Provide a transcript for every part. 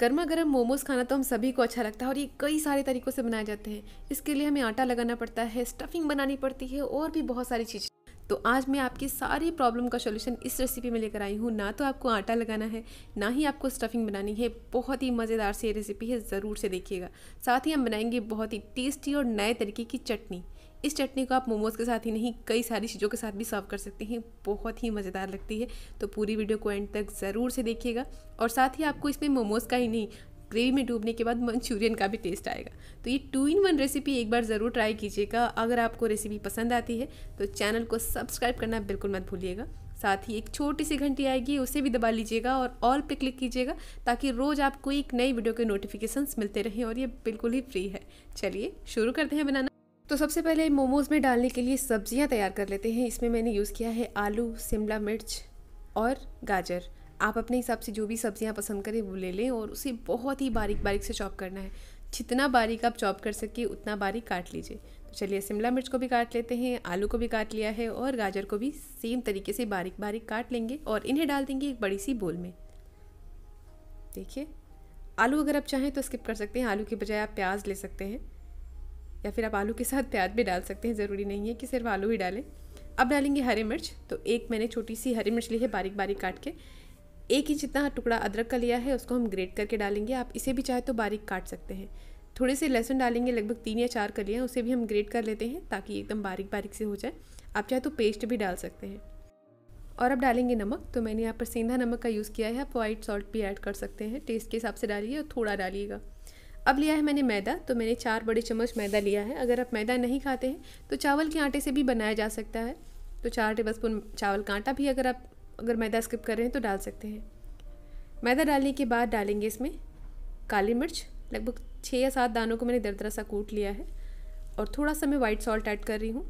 गर्मा गर्म मोमोज़ खाना तो हम सभी को अच्छा लगता है और ये कई सारे तरीक़ों से बनाए जाते हैं इसके लिए हमें आटा लगाना पड़ता है स्टफिंग बनानी पड़ती है और भी बहुत सारी चीज़ें तो आज मैं आपकी सारी प्रॉब्लम का सोल्यूशन इस रेसिपी में लेकर आई हूँ ना तो आपको आटा लगाना है ना ही आपको स्टफिंग बनानी है बहुत ही मज़ेदार सी ये रेसिपी है ज़रूर से देखिएगा साथ ही हम बनाएंगे बहुत ही टेस्टी और नए तरीके की चटनी इस चटनी को आप मोमोज़ के साथ ही नहीं कई सारी चीज़ों के साथ भी सर्व कर सकते हैं बहुत ही मज़ेदार लगती है तो पूरी वीडियो को एंड तक ज़रूर से देखिएगा और साथ ही आपको इसमें मोमोज़ का ही नहीं ग्रेवी में डूबने के बाद मंचूरियन का भी टेस्ट आएगा तो ये टू इन वन रेसिपी एक बार ज़रूर ट्राई कीजिएगा अगर आपको रेसिपी पसंद आती है तो चैनल को सब्सक्राइब करना बिल्कुल मत भूलिएगा साथ ही एक छोटी सी घंटी आएगी उसे भी दबा लीजिएगा और ऑल पे क्लिक कीजिएगा ताकि रोज़ आपको एक नई वीडियो के नोटिफिकेशंस मिलते रहें और ये बिल्कुल ही फ्री है चलिए शुरू करते हैं बनाना तो सबसे पहले मोमोज़ में डालने के लिए सब्जियां तैयार कर लेते हैं इसमें मैंने यूज़ किया है आलू शिमला मिर्च और गाजर आप अपने हिसाब से जो भी सब्जियां पसंद करें वो ले लें और उसे बहुत ही बारीक बारीक से चॉप करना है जितना बारीक आप चॉप कर सके उतना बारीक काट लीजिए तो चलिए शिमला मिर्च को भी काट लेते हैं आलू को भी काट लिया है और गाजर को भी सेम तरीके से बारीक बारीक काट लेंगे और इन्हें डाल देंगे एक बड़ी सी बोल में देखिए आलू अगर आप चाहें तो स्किप कर सकते हैं आलू के बजाय आप प्याज ले सकते हैं या फिर आप आलू के साथ प्याज भी डाल सकते हैं ज़रूरी नहीं है कि सिर्फ आलू ही डालें अब डालेंगे हरी मिर्च तो एक मैंने छोटी सी हरी मिर्च ली है बारीक बारीक काट के एक ही जितना टुकड़ा अदरक का लिया है उसको हम ग्रेट करके डालेंगे आप इसे भी चाहे तो बारीक काट सकते हैं थोड़े से लहसुन डालेंगे लगभग तीन या चार कलियाँ उसे भी हम ग्रेट कर लेते हैं ताकि एकदम बारीक बारीक से हो जाए आप चाहे तो पेस्ट भी डाल सकते हैं और अब डालेंगे नमक तो मैंने यहाँ पर सेंधा नमक का यूज़ किया है आप वाइट सॉल्ट भी ऐड कर सकते हैं टेस्ट के हिसाब से डालिए और थोड़ा डालिएगा अब लिया है मैंने मैदा तो मैंने चार बड़े चम्मच मैदा लिया है अगर आप मैदा नहीं खाते हैं तो चावल के आटे से भी बनाया जा सकता है तो चार टेबल स्पून चावल का आटा भी अगर आप अगर मैदा स्किप कर रहे हैं तो डाल सकते हैं मैदा डालने के बाद डालेंगे इसमें काली मिर्च लगभग छः या सात दानों को मैंने दरदरा सा कूट लिया है और थोड़ा सा मैं वाइट सॉल्ट ऐड कर रही हूँ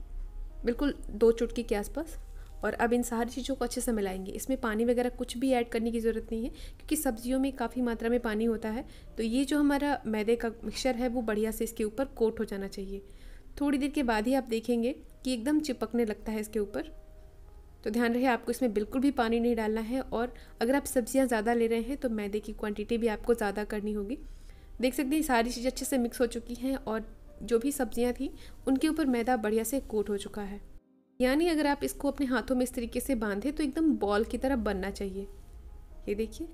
बिल्कुल दो चुटकी के आसपास और अब इन सारी चीज़ों को अच्छे से मिलाएंगे इसमें पानी वगैरह कुछ भी ऐड करने की ज़रूरत नहीं है क्योंकि सब्जियों में काफ़ी मात्रा में पानी होता है तो ये जो हमारा मैदे का मिक्सचर है वो बढ़िया से इसके ऊपर कोट हो जाना चाहिए थोड़ी देर के बाद ही आप देखेंगे कि एकदम चिपकने लगता है इसके ऊपर तो ध्यान रहे आपको इसमें बिल्कुल भी पानी नहीं डालना है और अगर आप सब्ज़ियाँ ज़्यादा ले रहे हैं तो मैदे की क्वान्टिटी भी आपको ज़्यादा करनी होगी देख सकते हैं सारी चीज़ें अच्छे से मिक्स हो चुकी हैं और जो भी सब्ज़ियाँ थी उनके ऊपर मैदा बढ़िया से कोट हो चुका है यानी अगर आप इसको अपने हाथों में इस तरीके से बांधें तो एकदम बॉल की तरह बनना चाहिए ये देखिए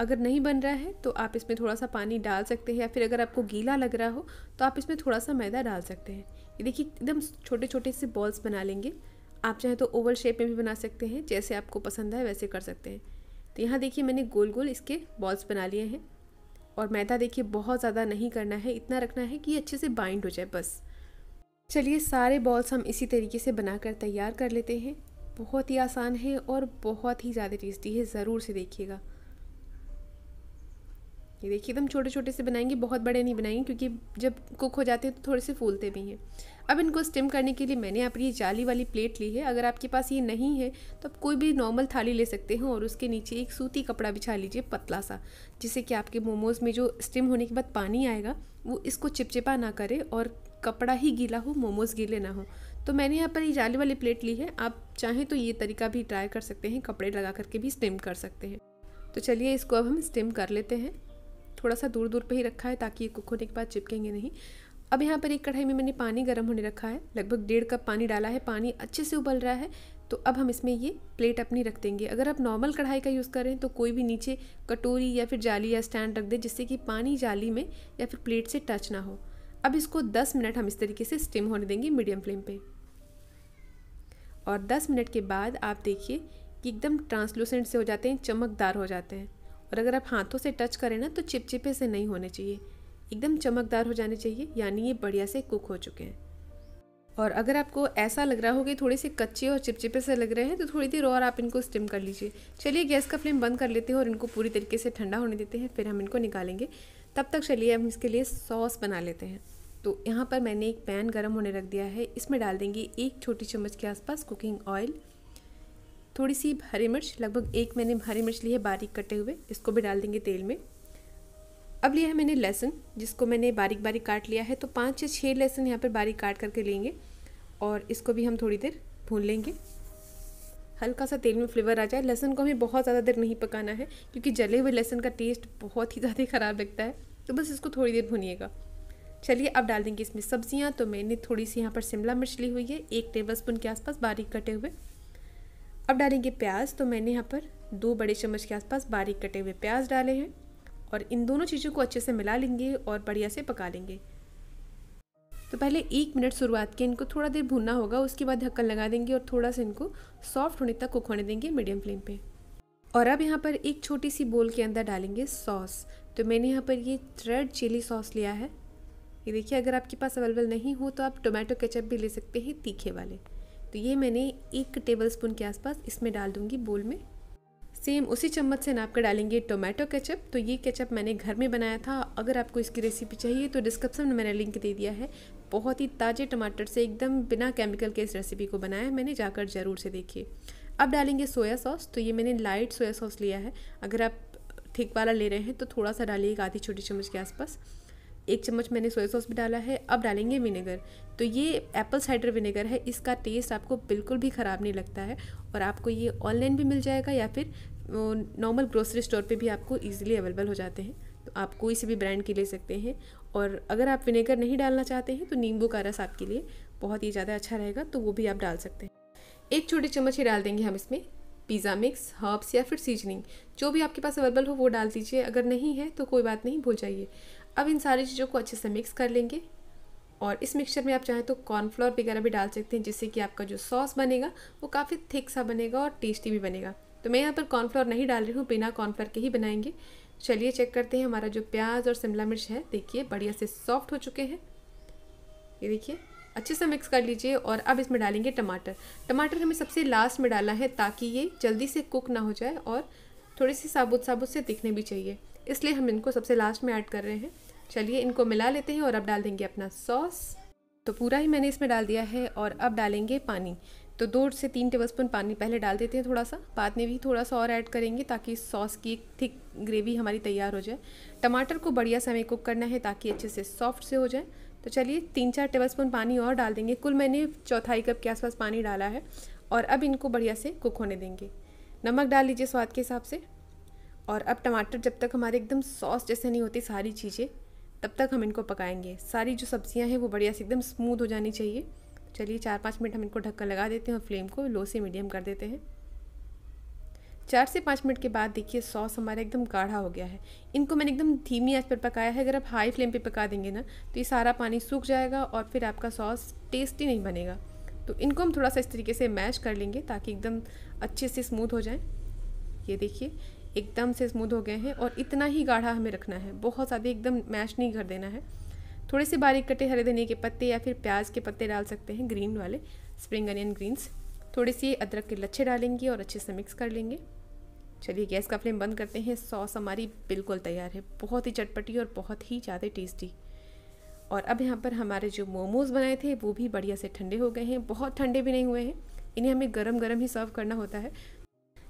अगर नहीं बन रहा है तो आप इसमें थोड़ा सा पानी डाल सकते हैं या फिर अगर आपको गीला लग रहा हो तो आप इसमें थोड़ा सा मैदा डाल सकते हैं ये देखिए एकदम छोटे छोटे से बॉल्स बना लेंगे आप चाहे तो ओवल शेप में भी बना सकते हैं जैसे आपको पसंद है वैसे कर सकते हैं तो यहाँ देखिए मैंने गोल गोल इसके बॉल्स बना लिए हैं और मैदा देखिए बहुत ज़्यादा नहीं करना है इतना रखना है कि ये अच्छे से बाइंड हो जाए बस चलिए सारे बॉल्स हम इसी तरीके से बनाकर तैयार कर लेते हैं बहुत ही आसान है और बहुत ही ज़्यादा टेस्टी है ज़रूर से देखिएगा ये देखिए एकदम छोटे छोटे से बनाएंगे बहुत बड़े नहीं बनाएंगे क्योंकि जब कुक हो जाते हैं तो थोड़े से फूलते भी हैं अब इनको स्टिम करने के लिए मैंने अपनी जाली वाली प्लेट ली है अगर आपके पास ये नहीं है तो आप कोई भी नॉर्मल थाली ले सकते हैं और उसके नीचे एक सूती कपड़ा बिछा लीजिए पतला सा जिससे कि आपके मोमोज़ में जो स्टिम होने के बाद पानी आएगा वो इसको चिपचिपा ना करे और कपड़ा ही गीला हो मोमोज़ गीले ना हो तो मैंने यहाँ पर ये जाली वाली प्लेट ली है आप चाहें तो ये तरीका भी ट्राई कर सकते हैं कपड़े लगा करके भी स्टिम कर सकते हैं तो चलिए इसको अब हम स्टिम कर लेते हैं थोड़ा सा दूर दूर पर ही रखा है ताकि ये कुक होने के बाद चिपकेंगे नहीं अब यहाँ पर एक कढ़ाई में मैंने पानी गर्म होने रखा है लगभग डेढ़ कप पानी डाला है पानी अच्छे से उबल रहा है तो अब हम इसमें ये प्लेट अपनी रख देंगे अगर आप नॉर्मल कढ़ाई का यूज़ करें तो कोई भी नीचे कटोरी या फिर जाली या स्टैंड रख दें जिससे कि पानी जाली में या फिर प्लेट से टच ना हो अब इसको 10 मिनट हम इस तरीके से स्टीम होने देंगे मीडियम फ्लेम पे और 10 मिनट के बाद आप देखिए कि एकदम ट्रांसलूसेंट से हो जाते हैं चमकदार हो जाते हैं और अगर आप हाथों से टच करें ना तो चिपचिपे से नहीं होने चाहिए एकदम चमकदार हो जाने चाहिए यानी ये बढ़िया से कुक हो चुके हैं और अगर आपको ऐसा लग रहा हो कि थोड़े से कच्चे और चिपचिपे से लग रहे हैं तो थोड़ी देर और आप इनको स्टिम कर लीजिए चलिए गैस का फ्लेम बंद कर लेते हैं और इनको पूरी तरीके से ठंडा होने देते हैं फिर हम इनको निकालेंगे तब तक चलिए हम इसके लिए सॉस बना लेते हैं तो यहाँ पर मैंने एक पैन गर्म होने रख दिया है इसमें डाल देंगे एक छोटी चम्मच के आसपास कुकिंग ऑयल थोड़ी सी हरी मिर्च लगभग एक मैंने हरी मिर्च ली है बारीक कटे हुए इसको भी डाल देंगे तेल में अब लिया है मैंने लहसुन जिसको मैंने बारीक बारीक काट लिया है तो पाँच या छः लहसुन यहाँ पर बारीक काट करके लेंगे और इसको भी हम थोड़ी देर भून लेंगे हल्का सा तेल में फ्लेवर आ जाए लहसुन को हमें बहुत ज़्यादा देर नहीं पकाना है क्योंकि जले हुए लहसुन का टेस्ट बहुत ही ज़्यादा ख़राब लगता है तो बस इसको थोड़ी देर भूनिएगा चलिए अब डाल देंगे इसमें सब्जियां तो मैंने थोड़ी सी यहाँ पर शिमला मिर्च ली हुई है एक टेबल स्पून के आसपास बारीक कटे हुए अब डालेंगे प्याज तो मैंने यहाँ पर दो बड़े चम्मच के आसपास बारीक कटे हुए प्याज डाले हैं और इन दोनों चीज़ों को अच्छे से मिला लेंगे और बढ़िया से पका लेंगे तो पहले एक मिनट शुरुआत के इनको थोड़ा देर भूनना होगा उसके बाद ढक्कन लगा देंगे और थोड़ा सा इनको सॉफ्ट होने तक कुक होने देंगे मीडियम फ्लेम पे और अब यहाँ पर एक छोटी सी बोल के अंदर डालेंगे सॉस तो मैंने यहाँ पर ये रेड चिली सॉस लिया है ये देखिए अगर आपके पास अवेलेबल नहीं हो तो आप टोमेटो केचप भी ले सकते हैं तीखे वाले तो ये मैंने एक टेबल स्पून के आसपास इसमें डाल दूँगी बोल में सेम उसी चम्मच से नाप कर डालेंगे टोमेटो केचप तो ये केचप मैंने घर में बनाया था अगर आपको इसकी रेसिपी चाहिए तो डिस्क्रिप्शन में मैंने लिंक दे दिया है बहुत ही ताज़े टमाटर से एकदम बिना केमिकल के इस रेसिपी को बनाया है मैंने जाकर ज़रूर से देखिए अब डालेंगे सोया सॉस तो ये मैंने लाइट सोया सॉस लिया है अगर आप ठीक वाला ले रहे हैं तो थोड़ा सा डालिएगा आधी छोटी चम्मच के आसपास एक चम्मच मैंने सोया सॉस भी डाला है अब डालेंगे विनेगर तो ये एप्पल साइडर विनेगर है इसका टेस्ट आपको बिल्कुल भी ख़राब नहीं लगता है और आपको ये ऑनलाइन भी मिल जाएगा या फिर नॉर्मल ग्रोसरी स्टोर पे भी आपको इजीली अवेलेबल हो जाते हैं तो आप कोई से भी ब्रांड के ले सकते हैं और अगर आप विनेगर नहीं डालना चाहते हैं तो नींबू का रस आपके लिए बहुत ही ज़्यादा अच्छा रहेगा तो वो भी आप डाल सकते हैं एक छोटे चम्मच ही डाल देंगे हम इसमें पिज़्ज़ा मिक्स हर्ब्स या फिर सीजनिंग जो भी आपके पास अवेलेबल हो वो डाल दीजिए अगर नहीं है तो कोई बात नहीं भूल जाइए अब इन सारी चीज़ों को अच्छे से मिक्स कर लेंगे और इस मिक्सचर में आप चाहें तो कॉर्नफ्लोर वगैरह भी डाल सकते हैं जिससे कि आपका जो सॉस बनेगा वो काफ़ी थिक सा बनेगा और टेस्टी भी बनेगा तो मैं यहाँ पर कॉर्नफ्लोर नहीं डाल रही हूँ बिना कॉर्नफ्लोर के ही बनाएंगे चलिए चेक करते हैं हमारा जो प्याज और शिमला मिर्च है देखिए बढ़िया से सॉफ्ट हो चुके हैं ये देखिए अच्छे से मिक्स कर लीजिए और अब इसमें डालेंगे टमाटर टमाटर हमें सबसे लास्ट में डालना है ताकि ये जल्दी से कुक ना हो जाए और थोड़ी सी साबुत साबुत से दिखने भी चाहिए इसलिए हम इनको सबसे लास्ट में ऐड कर रहे हैं चलिए इनको मिला लेते हैं और अब डाल देंगे अपना सॉस तो पूरा ही मैंने इसमें डाल दिया है और अब डालेंगे पानी तो दो से तीन टेबलस्पून पानी पहले डाल देते हैं थोड़ा सा बाद में भी थोड़ा सा और ऐड करेंगे ताकि सॉस की एक थिक ग्रेवी हमारी तैयार हो जाए टमाटर को बढ़िया से हमें कुक करना है ताकि अच्छे से सॉफ्ट से हो जाए तो चलिए तीन चार टेबलस्पून पानी और डाल देंगे कुल मैंने चौथाई कप के आसपास पानी डाला है और अब इनको बढ़िया से कुक होने देंगे नमक डाल लीजिए स्वाद के हिसाब से और अब टमाटर जब तक हमारे एकदम सॉस जैसे नहीं होती सारी चीज़ें तब तक हम इनको पकाएंगे सारी जो सब्ज़ियाँ हैं वो बढ़िया से एकदम स्मूथ हो जानी चाहिए चलिए चार पाँच मिनट हम इनको ढक्कन लगा देते हैं और फ्लेम को लो से मीडियम कर देते हैं चार से पाँच मिनट के बाद देखिए सॉस हमारा एकदम गाढ़ा हो गया है इनको मैंने एकदम धीमी आंच पर पकाया है अगर आप हाई फ्लेम पे पका देंगे ना तो ये सारा पानी सूख जाएगा और फिर आपका सॉस टेस्टी नहीं बनेगा तो इनको हम थोड़ा सा इस तरीके से मैश कर लेंगे ताकि एकदम अच्छे से स्मूथ हो जाए ये देखिए एकदम से स्मूथ हो गए हैं और इतना ही गाढ़ा हमें रखना है बहुत ज़्यादा एकदम मैश नहीं कर देना है थोड़े से बारीक कटे हरे धनिया के पत्ते या फिर प्याज के पत्ते डाल सकते हैं ग्रीन वाले स्प्रिंग अनियन ग्रीन्स थोड़े से अदरक के लच्छे डालेंगे और अच्छे से मिक्स कर लेंगे चलिए गैस का फ्लेम बंद करते हैं सॉस हमारी बिल्कुल तैयार है बहुत ही चटपटी और बहुत ही ज़्यादा टेस्टी और अब यहाँ पर हमारे जो मोमोज़ बनाए थे वो भी बढ़िया से ठंडे हो गए हैं बहुत ठंडे भी नहीं हुए हैं इन्हें हमें गरम गरम ही सर्व करना होता है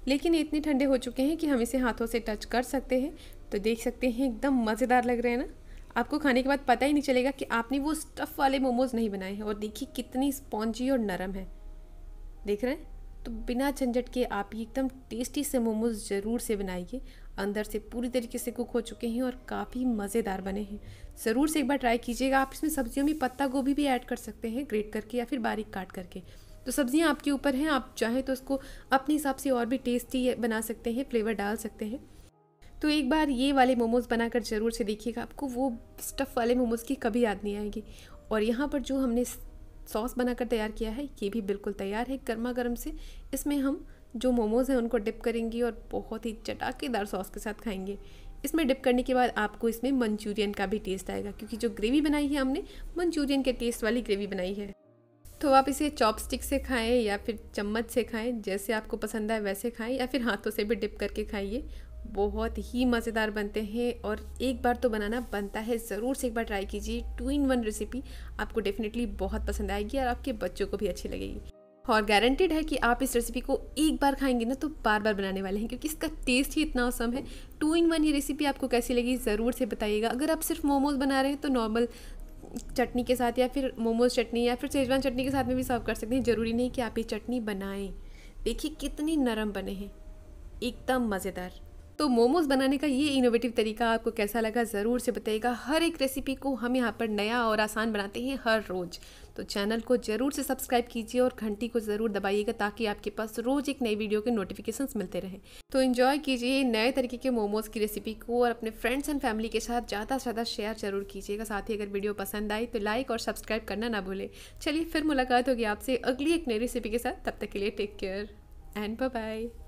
लेकिन ये इतने ठंडे हो चुके हैं कि हम इसे हाथों से टच कर सकते हैं तो देख सकते हैं एकदम मज़ेदार लग रहे हैं ना आपको खाने के बाद पता ही नहीं चलेगा कि आपने वो स्टफ़ वाले मोमोज़ नहीं बनाए हैं और देखिए कितनी स्पॉन्जी और नरम है देख रहे हैं तो बिना झंझट के आप ये एकदम टेस्टी से मोमोज ज़रूर से बनाइए अंदर से पूरी तरीके से कुक हो चुके हैं और काफ़ी मज़ेदार बने हैं ज़रूर से एक बार ट्राई कीजिएगा आप इसमें सब्जियों में पत्ता गोभी भी ऐड कर सकते हैं ग्रेट करके या फिर बारीक काट करके तो सब्ज़ियाँ आपके ऊपर हैं आप चाहें तो उसको अपने हिसाब से और भी टेस्टी बना सकते हैं फ्लेवर डाल सकते हैं तो एक बार ये वाले मोमोज़ बनाकर ज़रूर से देखिएगा आपको वो स्टफ़ वाले मोमोज़ की कभी याद नहीं आएगी और यहाँ पर जो हमने सॉस बनाकर तैयार किया है ये भी बिल्कुल तैयार है गर्मा गर्म से इसमें हम जो मोमोज़ हैं उनको डिप करेंगे और बहुत ही चटाकेदार सॉस के साथ खाएंगे इसमें डिप करने के बाद आपको इसमें मंचूरियन का भी टेस्ट आएगा क्योंकि जो ग्रेवी बनाई है हमने मंचूरियन के टेस्ट वाली ग्रेवी बनाई है तो आप इसे चॉपस्टिक से खाएं या फिर चम्मच से खाएं जैसे आपको पसंद आए वैसे खाएं या फिर हाथों से भी डिप करके खाइए बहुत ही मज़ेदार बनते हैं और एक बार तो बनाना बनता है ज़रूर से एक बार ट्राई कीजिए टू इन वन रेसिपी आपको डेफिनेटली बहुत पसंद आएगी और आपके बच्चों को भी अच्छी लगेगी और गारंटेड है कि आप इस रेसिपी को एक बार खाएंगे ना तो बार बार बनाने वाले हैं क्योंकि इसका टेस्ट ही इतना औसम है टू इन वन ये रेसिपी आपको कैसी लगी ज़रूर से बताइएगा अगर आप सिर्फ मोमोज बना रहे हैं तो नॉर्मल चटनी के साथ या फिर मोमोज चटनी या फिर सेजवान चटनी के साथ में भी सर्व कर सकते हैं ज़रूरी नहीं कि आप ये चटनी बनाएं देखिए कितनी नरम बने हैं एकदम मज़ेदार तो मोमोज़ बनाने का ये इनोवेटिव तरीका आपको कैसा लगा ज़रूर से बताइएगा हर एक रेसिपी को हम यहाँ पर नया और आसान बनाते हैं हर रोज़ तो चैनल को ज़रूर से सब्सक्राइब कीजिए और घंटी को ज़रूर दबाइएगा ताकि आपके पास रोज़ एक नई वीडियो के नोटिफिकेशंस मिलते रहें तो इन्जॉय कीजिए नए तरीके के मोमोज़ की रेसिपी को और अपने फ्रेंड्स एंड फैमिली के साथ ज़्यादा से ज़्यादा शेयर जरूर कीजिएगा साथ ही अगर वीडियो पसंद आई तो लाइक और सब्सक्राइब करना ना भूलें चलिए फिर मुलाकात होगी आपसे अगली एक नई रेसिपी के साथ तब तक के लिए टेक केयर एंड बाय